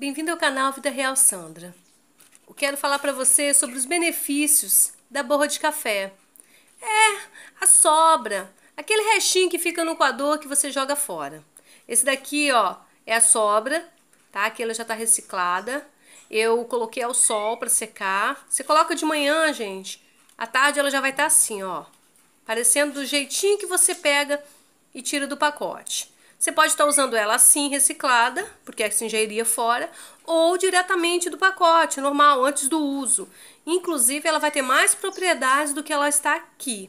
Bem-vindo ao canal Vida Real Sandra. Eu quero falar para você sobre os benefícios da borra de café. É, a sobra, aquele restinho que fica no coador que você joga fora. Esse daqui, ó, é a sobra, tá? Que ela já tá reciclada. Eu coloquei ao sol para secar. Você coloca de manhã, gente. À tarde ela já vai estar tá assim, ó, parecendo do jeitinho que você pega e tira do pacote. Você pode estar usando ela assim, reciclada, porque assim já iria fora, ou diretamente do pacote, normal, antes do uso. Inclusive, ela vai ter mais propriedades do que ela está aqui.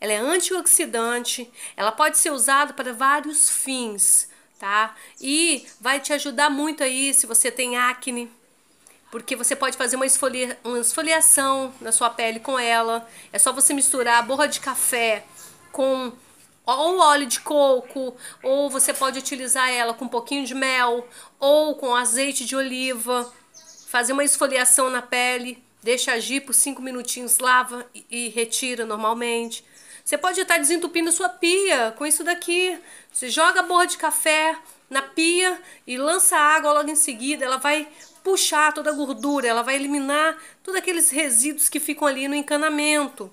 Ela é antioxidante, ela pode ser usada para vários fins, tá? E vai te ajudar muito aí se você tem acne, porque você pode fazer uma, esfolia, uma esfoliação na sua pele com ela. É só você misturar borra de café com ou óleo de coco, ou você pode utilizar ela com um pouquinho de mel, ou com azeite de oliva, fazer uma esfoliação na pele, deixa agir por 5 minutinhos, lava e, e retira normalmente. Você pode estar desentupindo sua pia com isso daqui. Você joga a borra de café na pia e lança água logo em seguida, ela vai puxar toda a gordura, ela vai eliminar todos aqueles resíduos que ficam ali no encanamento.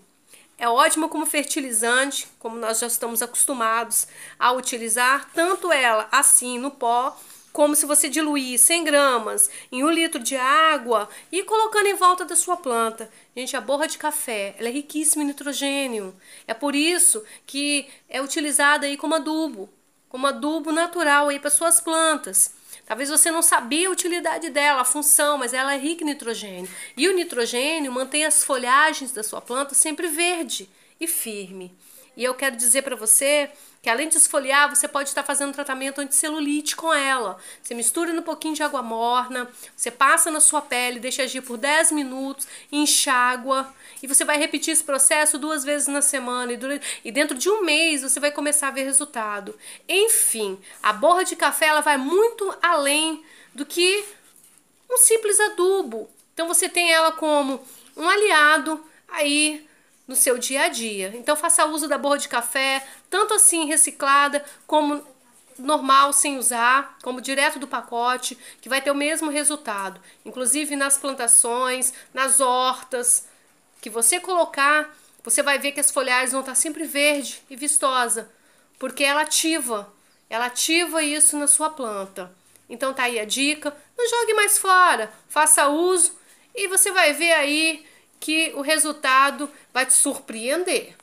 É ótima como fertilizante, como nós já estamos acostumados a utilizar, tanto ela assim no pó, como se você diluir 100 gramas em um litro de água e colocando em volta da sua planta. Gente, a borra de café, ela é riquíssima em nitrogênio. É por isso que é utilizada aí como adubo, como adubo natural aí para suas plantas. Talvez você não sabia a utilidade dela, a função, mas ela é rica em nitrogênio. E o nitrogênio mantém as folhagens da sua planta sempre verde e firme. E eu quero dizer para você que além de esfoliar, você pode estar fazendo tratamento anticelulite com ela. Você mistura um pouquinho de água morna, você passa na sua pele, deixa agir por 10 minutos, enxágua, e você vai repetir esse processo duas vezes na semana. E, durante, e dentro de um mês você vai começar a ver resultado. Enfim, a borra de café ela vai muito além do que um simples adubo. Então você tem ela como um aliado aí no seu dia a dia. Então faça uso da borra de café, tanto assim reciclada como normal sem usar, como direto do pacote, que vai ter o mesmo resultado. Inclusive nas plantações, nas hortas, que você colocar, você vai ver que as folhagens vão estar sempre verde e vistosa, porque ela ativa, ela ativa isso na sua planta. Então tá aí a dica, não jogue mais fora, faça uso e você vai ver aí que o resultado vai te surpreender.